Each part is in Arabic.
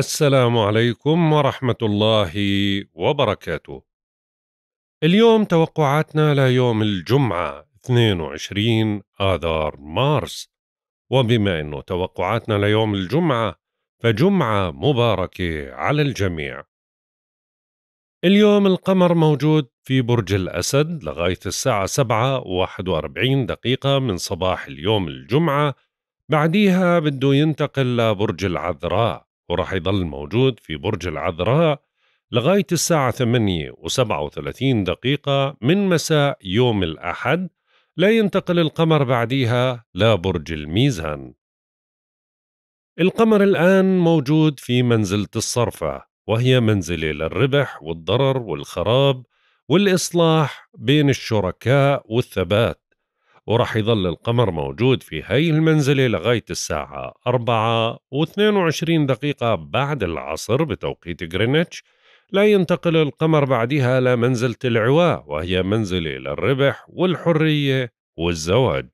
السلام عليكم ورحمة الله وبركاته. اليوم توقعاتنا ليوم الجمعة 22 آذار مارس، وبما أنه توقعاتنا ليوم الجمعة فجمعة مباركة على الجميع. اليوم القمر موجود في برج الأسد لغاية الساعة 7 و41 دقيقة من صباح اليوم الجمعة بعديها بده ينتقل لبرج العذراء وراح يضل موجود في برج العذراء لغاية الساعة 8 و37 دقيقة من مساء يوم الأحد لا ينتقل القمر بعديها لبرج الميزان القمر الآن موجود في منزلة الصرفة وهي منزلة للربح والضرر والخراب والإصلاح بين الشركاء والثبات وراح يظل القمر موجود في هاي المنزلة لغاية الساعة 4 و22 دقيقة بعد العصر بتوقيت غرينتش لا ينتقل القمر بعدها لمنزلة العواء وهي منزلة للربح والحرية والزواج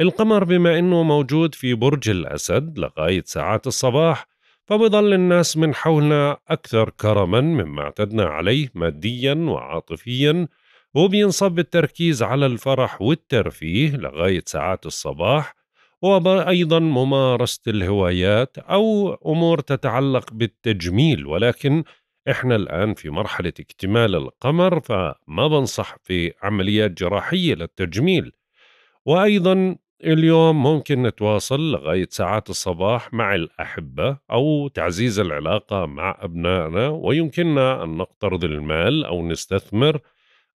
القمر بما أنه موجود في برج الأسد لغاية ساعات الصباح فبظل الناس من حولنا أكثر كرما مما اعتدنا عليه ماديا وعاطفيا وبينصب التركيز على الفرح والترفيه لغاية ساعات الصباح وأيضا ممارسة الهوايات أو أمور تتعلق بالتجميل ولكن إحنا الآن في مرحلة اكتمال القمر فما بنصح في عمليات جراحية للتجميل وأيضا اليوم ممكن نتواصل لغاية ساعات الصباح مع الأحبة أو تعزيز العلاقة مع أبنائنا ويمكننا أن نقترض المال أو نستثمر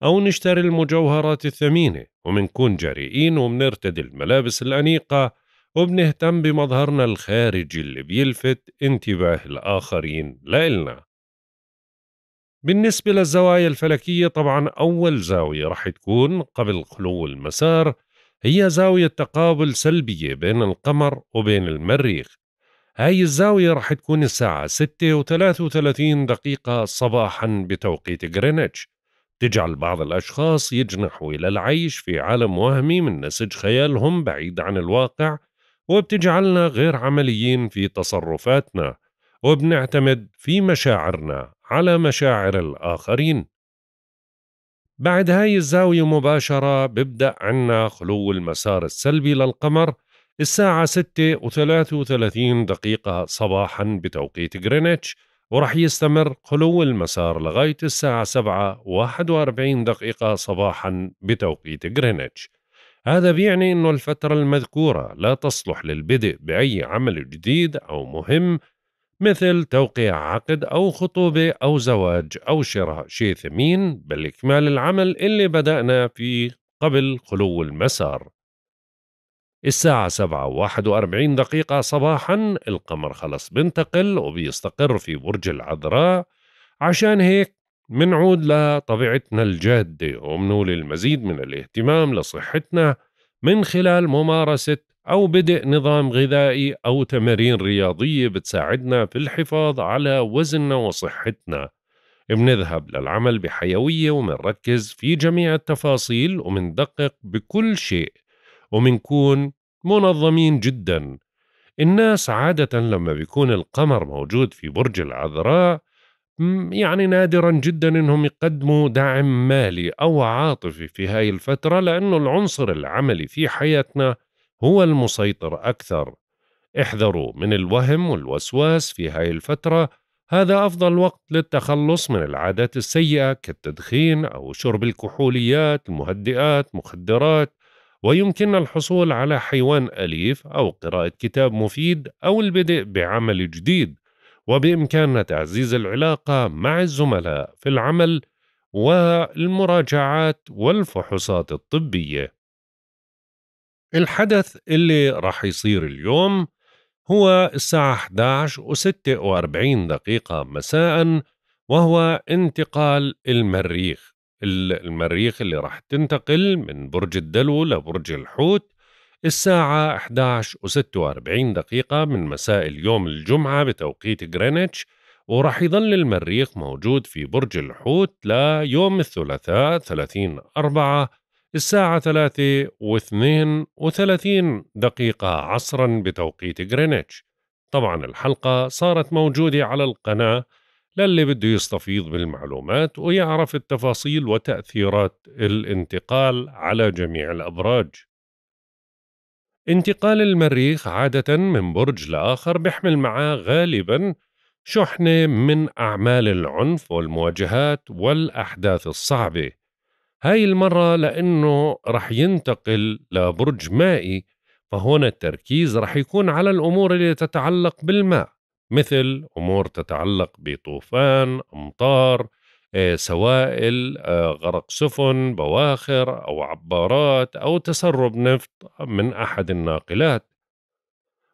أو نشتري المجوهرات الثمينة ومنكون جريئين ومنرتدي الملابس الأنيقة وبنهتم بمظهرنا الخارجي اللي بيلفت انتباه الآخرين لإلنا بالنسبة للزوايا الفلكية طبعا أول زاوية رح تكون قبل خلو المسار هي زاوية تقابل سلبية بين القمر وبين المريخ هاي الزاوية رح تكون الساعة 6 و 33 دقيقة صباحا بتوقيت غرينتش تجعل بعض الأشخاص يجنحوا إلى العيش في عالم وهمي من نسج خيالهم بعيد عن الواقع وبتجعلنا غير عمليين في تصرفاتنا وبنعتمد في مشاعرنا على مشاعر الآخرين بعد هاي الزاوية مباشرة ببدأ عنا خلو المسار السلبي للقمر الساعة 6 و33 دقيقة صباحا بتوقيت غرينتش ورح يستمر خلو المسار لغاية الساعة 7 41 دقيقة صباحا بتوقيت غرينتش هذا بيعني أنه الفترة المذكورة لا تصلح للبدء بأي عمل جديد أو مهم مثل توقيع عقد أو خطوبة أو زواج أو شراء شيء ثمين بل إكمال العمل اللي بدأنا فيه قبل خلو المسار الساعة سبعة واحد وأربعين دقيقة صباحا القمر خلص بنتقل وبيستقر في برج العذراء عشان هيك منعود لطبيعتنا الجادة ومنول المزيد من الاهتمام لصحتنا من خلال ممارسة أو بدء نظام غذائي أو تمارين رياضية بتساعدنا في الحفاظ على وزننا وصحتنا بنذهب للعمل بحيوية ومنركز في جميع التفاصيل ومندقق بكل شيء ومنكون منظمين جدا الناس عادة لما بيكون القمر موجود في برج العذراء يعني نادرا جدا انهم يقدموا دعم مالي او عاطفي في هاي الفتره لانه العنصر العملي في حياتنا هو المسيطر اكثر احذروا من الوهم والوسواس في هاي الفتره هذا افضل وقت للتخلص من العادات السيئه كالتدخين او شرب الكحوليات المهدئات مخدرات ويمكننا الحصول على حيوان أليف أو قراءة كتاب مفيد أو البدء بعمل جديد وبإمكاننا تعزيز العلاقة مع الزملاء في العمل والمراجعات والفحوصات الطبية الحدث اللي راح يصير اليوم هو الساعة 11 و46 دقيقة مساء وهو انتقال المريخ المريخ اللي راح تنتقل من برج الدلو لبرج الحوت الساعة 11 و46 دقيقة من مساء اليوم الجمعة بتوقيت غرينتش وراح يظل المريخ موجود في برج الحوت ليوم الثلاثاء 30 أربعة الساعة 3 و32 دقيقة عصرا بتوقيت غرينتش طبعا الحلقة صارت موجودة على القناة للي بده يستفيض بالمعلومات ويعرف التفاصيل وتأثيرات الانتقال على جميع الأبراج انتقال المريخ عادة من برج لآخر بيحمل معاه غالبا شحنة من أعمال العنف والمواجهات والأحداث الصعبة هاي المرة لأنه رح ينتقل لبرج مائي فهون التركيز رح يكون على الأمور اللي تتعلق بالماء مثل امور تتعلق بطوفان، امطار، آه، سوائل، آه، غرق سفن، بواخر او عبارات او تسرب نفط من احد الناقلات.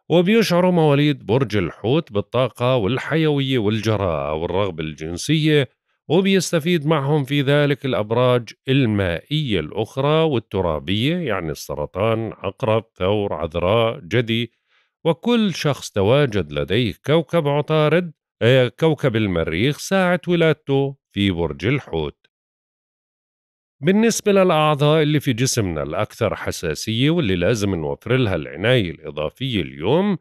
وبيشعر مواليد برج الحوت بالطاقة والحيوية والجراءة والرغبة الجنسية وبيستفيد معهم في ذلك الأبراج المائية الأخرى والترابية يعني السرطان، عقرب، ثور، عذراء، جدي، وكل شخص تواجد لديه كوكب عطارد آه، كوكب المريخ ساعة ولادته في برج الحوت بالنسبة للأعضاء اللي في جسمنا الأكثر حساسية واللي لازم نوفر لها العناية الإضافية اليوم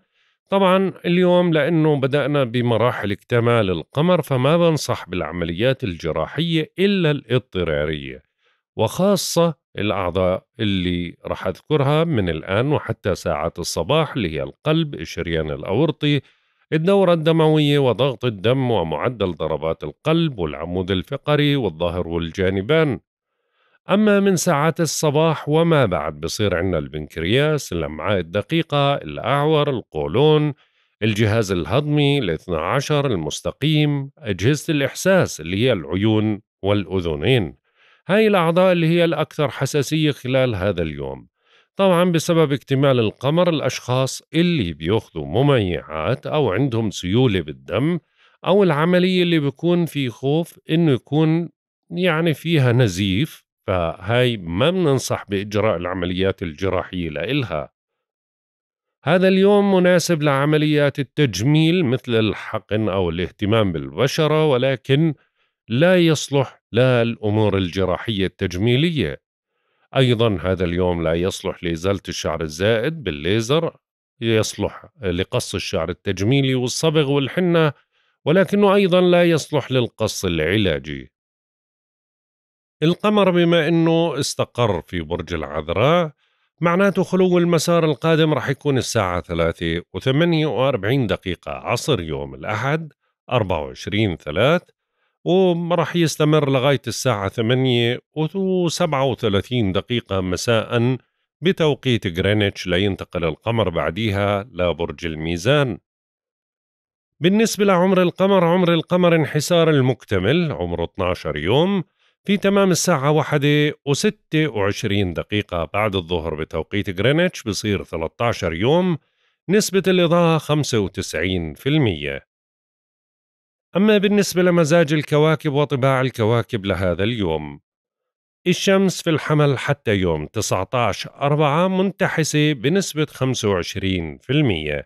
طبعا اليوم لأنه بدأنا بمراحل اكتمال القمر فما بنصح بالعمليات الجراحية إلا الاضطرارية وخاصة الأعضاء اللي راح أذكرها من الآن وحتى ساعات الصباح اللي هي القلب الشريان الأورطي الدورة الدموية وضغط الدم ومعدل ضربات القلب والعمود الفقري والظهر والجانبان أما من ساعات الصباح وما بعد بصير عندنا البنكرياس الأمعاء الدقيقة الأعور القولون الجهاز الهضمي الاثنى عشر المستقيم أجهزة الإحساس اللي هي العيون والأذنين هاي الأعضاء اللي هي الأكثر حساسية خلال هذا اليوم طبعا بسبب اكتمال القمر الأشخاص اللي بياخذوا مميعات أو عندهم سيولة بالدم أو العملية اللي بيكون في خوف إنه يكون يعني فيها نزيف فهاي ما بننصح بإجراء العمليات الجراحية لإلها هذا اليوم مناسب لعمليات التجميل مثل الحقن أو الاهتمام بالبشرة ولكن لا يصلح لا الأمور الجراحية التجميلية أيضا هذا اليوم لا يصلح لإزالة الشعر الزائد بالليزر يصلح لقص الشعر التجميلي والصبغ والحنة ولكنه أيضا لا يصلح للقص العلاجي القمر بما أنه استقر في برج العذراء معناته خلو المسار القادم رح يكون الساعة ثلاثة وثمانية وأربعين دقيقة عصر يوم الأحد 24 3 وراح يستمر لغاية الساعة 8 و37 دقيقة مساء بتوقيت غرينتش لينتقل القمر بعديها لبرج الميزان بالنسبة لعمر القمر عمر القمر انحسار المكتمل عمره 12 يوم في تمام الساعة واحدة وستة وعشرين دقيقة بعد الظهر بتوقيت غرينتش بصير 13 يوم نسبة الإضاءة 95% أما بالنسبة لمزاج الكواكب وطباع الكواكب لهذا اليوم الشمس في الحمل حتى يوم 19 4 منتحسة بنسبة 25%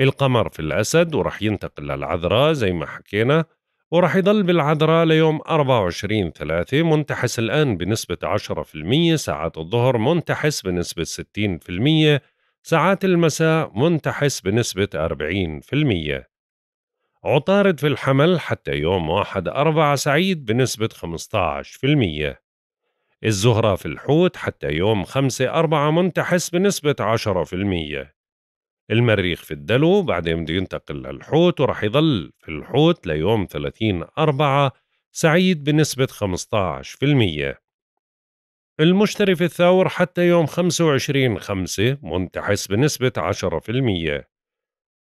القمر في الأسد ورح ينتقل للعذراء زي ما حكينا ورح يضل بالعذراء ليوم 24 3 منتحس الآن بنسبة 10% ساعات الظهر منتحس بنسبة 60% ساعات المساء منتحس بنسبة 40% عطارد في الحمل حتى يوم واحد أربعة سعيد بنسبة 15% الزهرة في الحوت حتى يوم خمسة أربعة منتحس بنسبة 10% المريخ في الدلو بعدين بده ينتقل للحوت ورح يضل في الحوت ليوم 30 أربعة سعيد بنسبة 15% المشتري في الثور حتى يوم 25 خمسة منتحس بنسبة 10%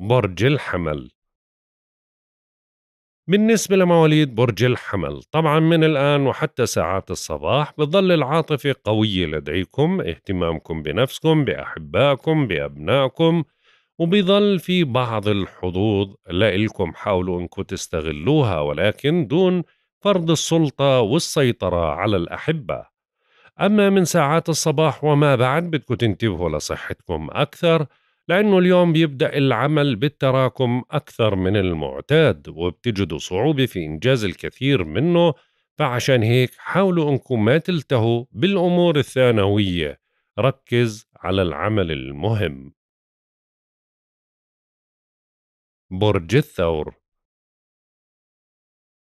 برج الحمل بالنسبة لمواليد برج الحمل طبعا من الآن وحتى ساعات الصباح بتظل العاطفة قوية لديكم اهتمامكم بنفسكم بأحبائكم بأبنائكم وبيظل في بعض الحظوظ لإلكم حاولوا أنكم تستغلوها ولكن دون فرض السلطة والسيطرة على الأحبة أما من ساعات الصباح وما بعد بدكم تنتبهوا لصحتكم أكثر لأنه اليوم بيبدأ العمل بالتراكم أكثر من المعتاد وبتجدوا صعوبة في إنجاز الكثير منه فعشان هيك حاولوا أنكم ما تلتهوا بالأمور الثانوية ركز على العمل المهم برج الثور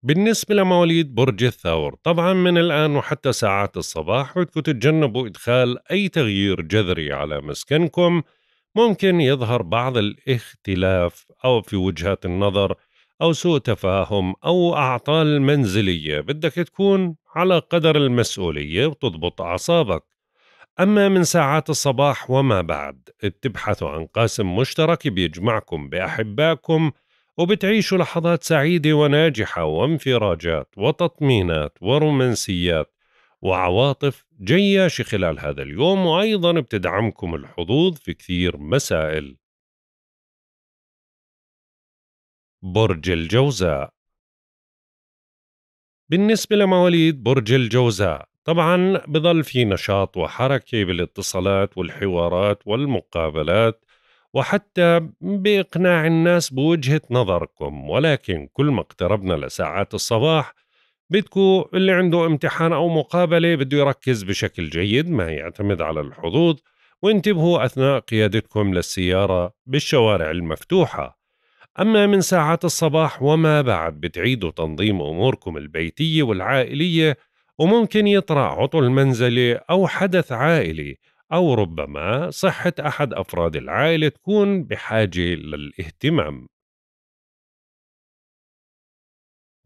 بالنسبة لمواليد برج الثور طبعا من الآن وحتى ساعات الصباح بدكم تتجنبوا إدخال أي تغيير جذري على مسكنكم ممكن يظهر بعض الاختلاف أو في وجهات النظر أو سوء تفاهم أو أعطال منزلية بدك تكون على قدر المسؤولية وتضبط أعصابك أما من ساعات الصباح وما بعد بتبحثوا عن قاسم مشترك بيجمعكم بأحبائكم وبتعيشوا لحظات سعيدة وناجحة وانفراجات وتطمينات ورومانسيات وعواطف جياشة خلال هذا اليوم وأيضا بتدعمكم الحظوظ في كثير مسائل برج الجوزاء بالنسبة لمواليد برج الجوزاء طبعا بظل في نشاط وحركة بالاتصالات والحوارات والمقابلات وحتى بإقناع الناس بوجهة نظركم ولكن كل ما اقتربنا لساعات الصباح بدكو اللي عنده امتحان أو مقابلة بده يركز بشكل جيد ما يعتمد على الحظوظ وانتبهوا أثناء قيادتكم للسيارة بالشوارع المفتوحة أما من ساعات الصباح وما بعد بتعيدوا تنظيم أموركم البيتية والعائلية وممكن يطرأ عطل منزلي أو حدث عائلي أو ربما صحة أحد أفراد العائلة تكون بحاجة للاهتمام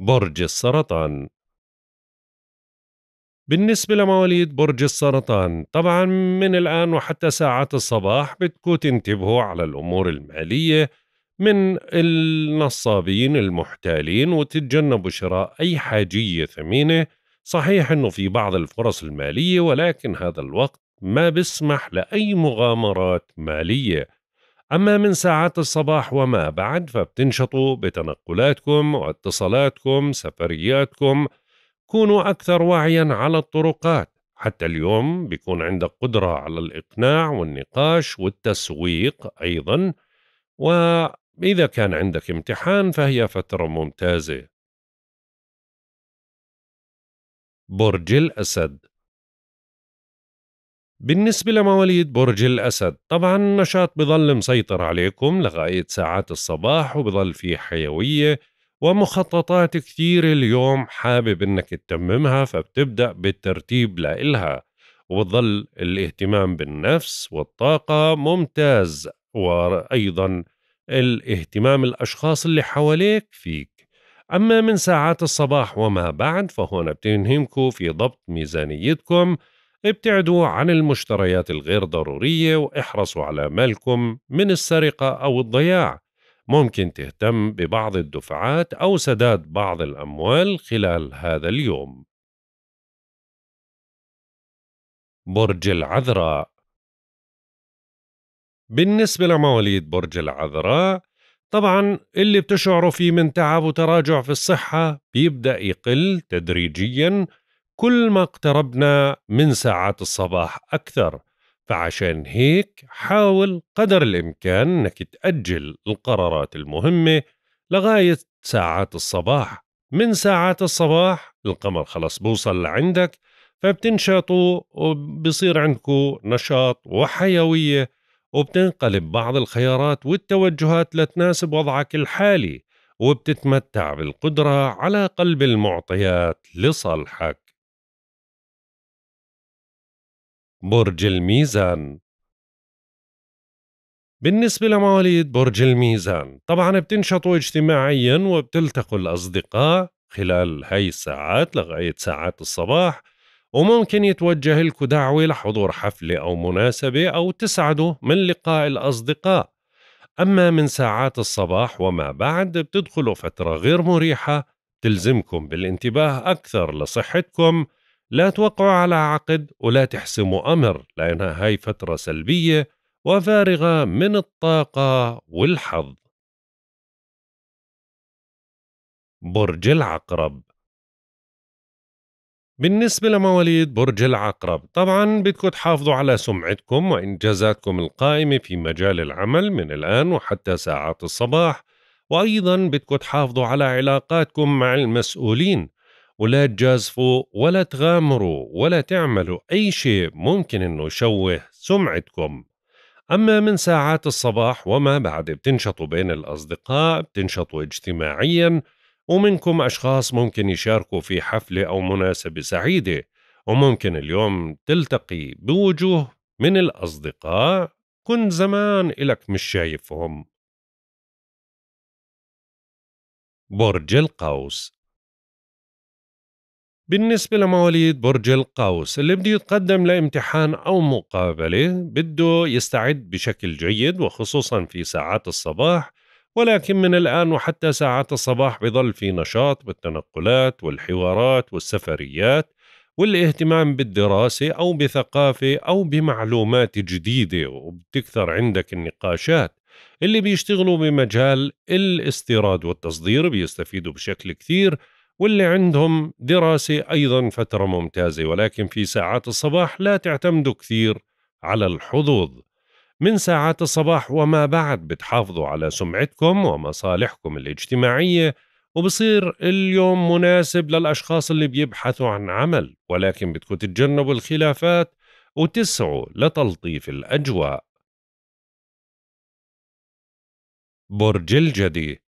برج السرطان بالنسبة لمواليد برج السرطان طبعا من الآن وحتى ساعات الصباح بدكم تنتبهوا على الأمور المالية من النصابين المحتالين وتتجنبوا شراء أي حاجية ثمينة صحيح أنه في بعض الفرص المالية ولكن هذا الوقت ما بسمح لأي مغامرات مالية أما من ساعات الصباح وما بعد فبتنشطوا بتنقلاتكم واتصالاتكم سفرياتكم كونوا أكثر وعيا على الطرقات حتى اليوم بيكون عندك قدرة على الإقناع والنقاش والتسويق أيضا وإذا كان عندك امتحان فهي فترة ممتازة برج الأسد بالنسبة لمواليد برج الأسد طبعا النشاط بظل مسيطر عليكم لغاية ساعات الصباح وبظل في حيوية ومخططات كثيرة اليوم حابب انك تتممها فبتبدأ بالترتيب لإلها وبظل الاهتمام بالنفس والطاقة ممتاز وأيضا الاهتمام الأشخاص اللي حواليك فيك أما من ساعات الصباح وما بعد فهون بتنهمكم في ضبط ميزانيتكم ابتعدوا عن المشتريات الغير ضرورية واحرصوا على مالكم من السرقة أو الضياع ممكن تهتم ببعض الدفعات أو سداد بعض الأموال خلال هذا اليوم برج العذراء بالنسبة لمواليد برج العذراء طبعا اللي بتشعروا فيه من تعب وتراجع في الصحة بيبدأ يقل تدريجيا كل ما اقتربنا من ساعات الصباح أكثر فعشان هيك حاول قدر الإمكان أنك تأجل القرارات المهمة لغاية ساعات الصباح من ساعات الصباح القمر خلص بوصل لعندك فبتنشطوا وبصير عندكم نشاط وحيوية وبتنقلب بعض الخيارات والتوجهات لتناسب وضعك الحالي وبتتمتع بالقدرة على قلب المعطيات لصالحك برج الميزان بالنسبة لمواليد برج الميزان طبعا بتنشطوا اجتماعيا وبتلتقوا الأصدقاء خلال هاي الساعات لغاية ساعات الصباح وممكن يتوجه لكم دعوة لحضور حفلة أو مناسبة أو تسعدوا من لقاء الأصدقاء أما من ساعات الصباح وما بعد بتدخلوا فترة غير مريحة تلزمكم بالانتباه أكثر لصحتكم لا توقعوا على عقد ولا تحسموا أمر لأنها هاي فترة سلبية وفارغة من الطاقة والحظ برج العقرب بالنسبة لمواليد برج العقرب طبعا بدكم تحافظوا على سمعتكم وإنجازاتكم القائمة في مجال العمل من الآن وحتى ساعات الصباح وأيضا بدكم تحافظوا على علاقاتكم مع المسؤولين ولا تجازفوا ولا تغامروا ولا تعملوا أي شيء ممكن إنه يشوه سمعتكم أما من ساعات الصباح وما بعد بتنشطوا بين الأصدقاء بتنشطوا اجتماعيا ومنكم أشخاص ممكن يشاركوا في حفلة أو مناسبة سعيدة وممكن اليوم تلتقي بوجوه من الأصدقاء كنت زمان إلك مش شايفهم برج القوس بالنسبة لمواليد برج القوس اللي بده يتقدم لامتحان أو مقابلة بده يستعد بشكل جيد وخصوصا في ساعات الصباح ولكن من الآن وحتى ساعات الصباح بظل في نشاط بالتنقلات والحوارات والسفريات والاهتمام بالدراسة أو بثقافة أو بمعلومات جديدة وبتكثر عندك النقاشات اللي بيشتغلوا بمجال الاستيراد والتصدير بيستفيدوا بشكل كثير واللي عندهم دراسة أيضا فترة ممتازة ولكن في ساعات الصباح لا تعتمدوا كثير على الحظوظ من ساعات الصباح وما بعد بتحافظوا على سمعتكم ومصالحكم الاجتماعية وبصير اليوم مناسب للأشخاص اللي بيبحثوا عن عمل ولكن بدكم تتجنبوا الخلافات وتسعوا لتلطيف الأجواء برج الجدي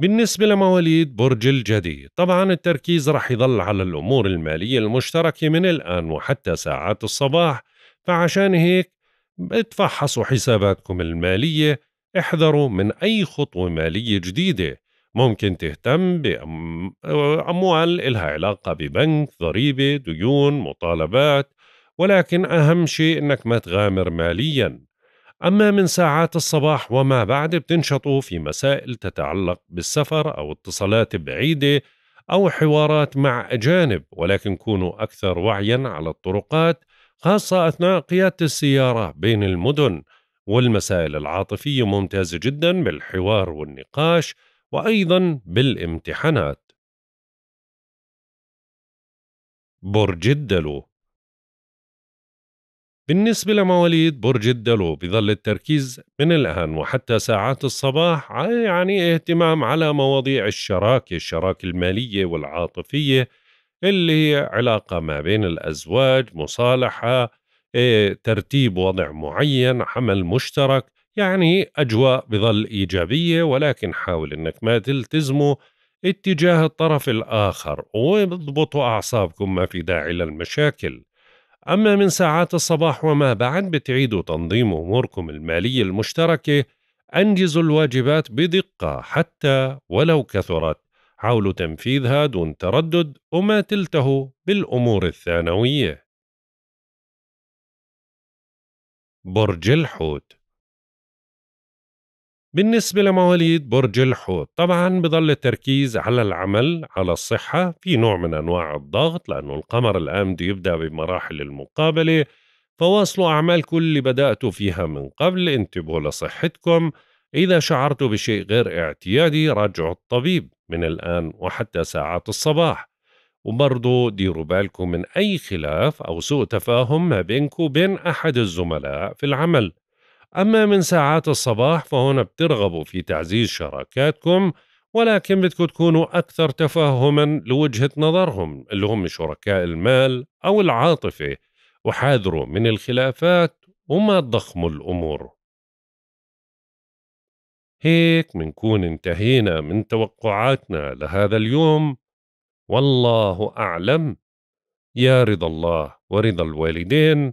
بالنسبة لمواليد برج الجدي طبعا التركيز رح يظل على الأمور المالية المشتركة من الآن وحتى ساعات الصباح فعشان هيك اتفحصوا حساباتكم المالية احذروا من أي خطوة مالية جديدة ممكن تهتم بأموال إلها علاقة ببنك ضريبة ديون مطالبات ولكن أهم شيء أنك ما تغامر ماليا أما من ساعات الصباح وما بعد بتنشطوا في مسائل تتعلق بالسفر أو اتصالات بعيدة أو حوارات مع أجانب ولكن كونوا أكثر وعيا على الطرقات خاصة أثناء قيادة السيارة بين المدن والمسائل العاطفية ممتازة جدا بالحوار والنقاش وأيضا بالامتحانات برج الدلو بالنسبة لمواليد برج الدلو بظل التركيز من الآن وحتى ساعات الصباح يعني اهتمام على مواضيع الشراكة الشراكة المالية والعاطفية اللي هي علاقة ما بين الأزواج مصالحة إيه، ترتيب وضع معين عمل مشترك يعني أجواء بظل إيجابية ولكن حاول أنك ما تلتزموا اتجاه الطرف الآخر واضبطوا أعصابكم ما في داعي للمشاكل أما من ساعات الصباح وما بعد بتعيدوا تنظيم أموركم المالية المشتركة أنجزوا الواجبات بدقة حتى ولو كثرت حاولوا تنفيذها دون تردد وما تلتهوا بالأمور الثانوية برج الحوت بالنسبة لمواليد برج الحوت طبعا بضل التركيز على العمل على الصحة في نوع من أنواع الضغط لأنه القمر الآن بده يبدأ بمراحل المقابلة فواصلوا أعمالكم اللي بدأتوا فيها من قبل انتبهوا لصحتكم إذا شعرتوا بشيء غير اعتيادي راجعوا الطبيب من الآن وحتى ساعات الصباح وبرضو ديروا بالكم من أي خلاف أو سوء تفاهم ما بينكم وبين أحد الزملاء في العمل أما من ساعات الصباح فهنا بترغبوا في تعزيز شراكاتكم ولكن بدكم تكونوا أكثر تفهما لوجهة نظرهم اللي هم شركاء المال أو العاطفة وحاذروا من الخلافات وما تضخموا الأمور هيك منكون انتهينا من توقعاتنا لهذا اليوم والله أعلم يا رضا الله ورضا الوالدين